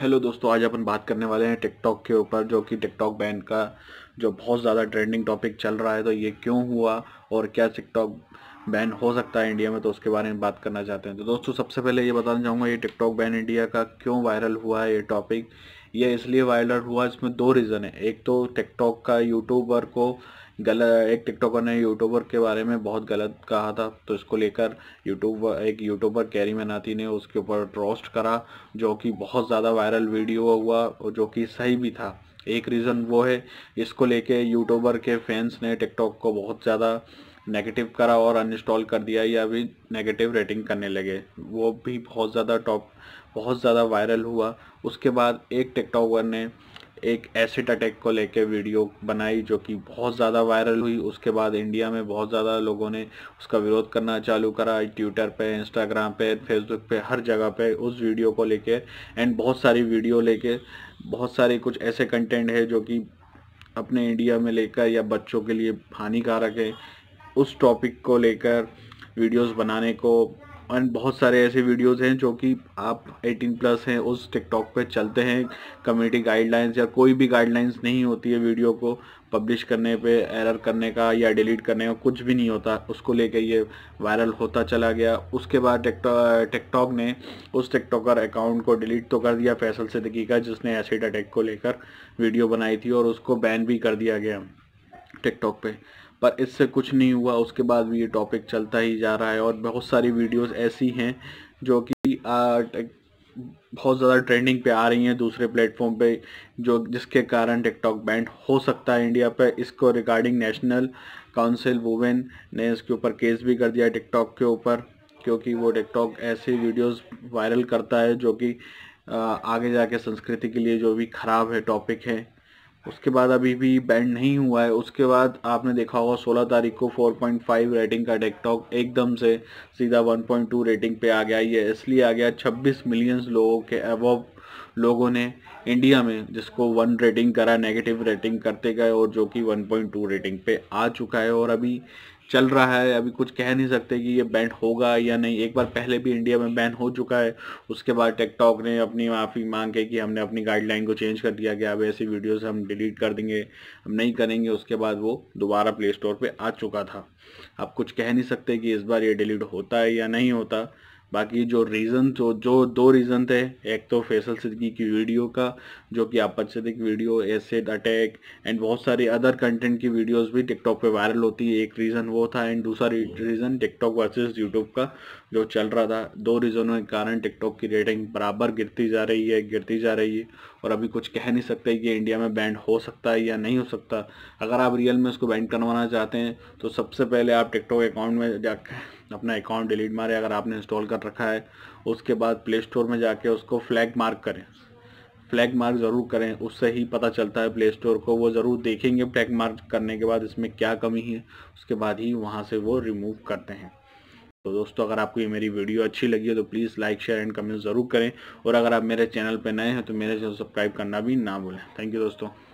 hello दोस्तों आज अपन बात करने वाले हैं टिकटॉक के ऊपर जो कि टिकटॉक बैन का जो बहुत ज़्यादा ट्रेंडिंग टॉपिक चल रहा है तो ये क्यों हुआ और क्या टिकटॉक बैन हो सकता है इंडिया में तो उसके बारे में बात करना चाहते हैं तो दोस्तों सबसे पहले ये बताना चाहूँगा ये टिकटॉक बैन इंडिया का क्यों वायरल हुआ है ये टॉपिक ये इसलिए वायरल हुआ इसमें दो रीज़न है एक तो टिकटॉक का यूट्यूबर को गलत एक टिकटॉकर ने यूट्यूबर के बारे में बहुत गलत कहा था तो इसको लेकर यूट्यूब एक यूट्यूबर कैरी मनाती ने उसके ऊपर ट्रोस्ट करा जो कि बहुत ज़्यादा वायरल वीडियो हुआ और जो कि सही भी था एक रीज़न वो है इसको लेके यूट्यूबर के फैंस ने टिकटॉक को बहुत ज़्यादा नेगेटिव करा और अनइंस्टॉल कर दिया या भी नेगेटिव रेटिंग करने लगे वो भी बहुत ज़्यादा टॉप बहुत ज़्यादा वायरल हुआ उसके बाद एक टिकटॉकर ने एक एसिड अटैक को लेके वीडियो बनाई जो कि बहुत ज़्यादा वायरल हुई उसके बाद इंडिया में बहुत ज़्यादा लोगों ने उसका विरोध करना चालू करा ट्विटर पे इंस्टाग्राम पे फेसबुक पे हर जगह पे उस वीडियो को लेके एंड बहुत सारी वीडियो लेके बहुत सारे कुछ ऐसे कंटेंट है जो कि अपने इंडिया में लेकर या बच्चों के लिए हानिकारक है उस टॉपिक को लेकर वीडियोस बनाने को एंड बहुत सारे ऐसे वीडियोस हैं जो कि आप 18 प्लस हैं उस टिकटॉक पे चलते हैं कम्युनिटी गाइडलाइंस या कोई भी गाइडलाइंस नहीं होती है वीडियो को पब्लिश करने पे एरर करने का या डिलीट करने का कुछ भी नहीं होता उसको लेकर ये वायरल होता चला गया उसके बाद टिकटॉक ने उस टिकटॉकर अकाउंट को डिलीट तो कर दिया फैसल सिद्दीकी का जिसने एसिड अटैक को लेकर वीडियो बनाई थी और उसको बैन भी कर दिया गया टिकटॉक पर पर इससे कुछ नहीं हुआ उसके बाद भी ये टॉपिक चलता ही जा रहा है और बहुत सारी वीडियोस ऐसी हैं जो कि बहुत ज़्यादा ट्रेंडिंग पे आ रही हैं दूसरे प्लेटफॉर्म पे जो जिसके कारण टिकटॉक बैंड हो सकता है इंडिया पे इसको रिगार्डिंग नेशनल काउंसिल वुमेन ने इसके ऊपर केस भी कर दिया टिकटॉक के ऊपर क्योंकि वो टिकटॉक ऐसी वीडियोस वायरल करता है जो कि आगे जाके संस्कृति के लिए जो भी ख़राब है टॉपिक है उसके बाद अभी भी बैंड नहीं हुआ है उसके बाद आपने देखा होगा 16 तारीख को 4.5 रेटिंग का टिकटॉक एकदम से सीधा 1.2 रेटिंग पे आ गया ये इसलिए आ गया 26 मिलियंस लोगों के अबव लोगों ने इंडिया में जिसको वन रेटिंग करा नेगेटिव रेटिंग करते गए और जो कि 1.2 रेटिंग पे आ चुका है और अभी चल रहा है अभी कुछ कह नहीं सकते कि ये बैन होगा या नहीं एक बार पहले भी इंडिया में बैन हो चुका है उसके बाद टिकटॉक ने अपनी माफ़ी मांग के कि हमने अपनी गाइडलाइन को चेंज कर दिया कि अब ऐसी वीडियोस हम डिलीट कर देंगे हम नहीं करेंगे उसके बाद वो दोबारा प्ले स्टोर पर आ चुका था अब कुछ कह नहीं सकते कि इस बार ये डिलीट होता है या नहीं होता बाकी जो रीज़न तो जो दो रीज़न थे एक तो फैसल सिद्दीकी की वीडियो का जो कि आपद Siddique video acid attack and बहुत सारी अदर कंटेंट की वीडियोस भी टिकटॉक पे वायरल होती है एक रीज़न वो था एंड दूसरा रीज़न टिकटॉक वर्सेस यूट्यूब का जो चल रहा था दो रीज़नों के कारण टिकटॉक की रेटिंग बराबर गिरती जा रही है गिरती जा रही है और अभी कुछ कह नहीं सकते कि इंडिया में बैंड हो सकता है या नहीं हो सकता अगर आप रियल में उसको बैंड करवाना चाहते हैं तो सबसे पहले आप टिकटॉक अकाउंट में जाकर अपना अकाउंट डिलीट मारे अगर आपने इंस्टॉल कर रखा है उसके बाद प्ले स्टोर में जाके उसको फ्लैग मार्क करें फ्लैग मार्क ज़रूर करें उससे ही पता चलता है प्ले स्टोर को वो ज़रूर देखेंगे फ्लैग मार्क करने के बाद इसमें क्या कमी है उसके बाद ही वहाँ से वो रिमूव करते हैं तो दोस्तों अगर आपको ये मेरी वीडियो अच्छी लगी है तो please like share and comment ज़रूर करें और अगर आप मेरे चैनल पर नए हैं तो मेरे चैनल सब्सक्राइब करना भी ना भूलें थैंक यू दोस्तों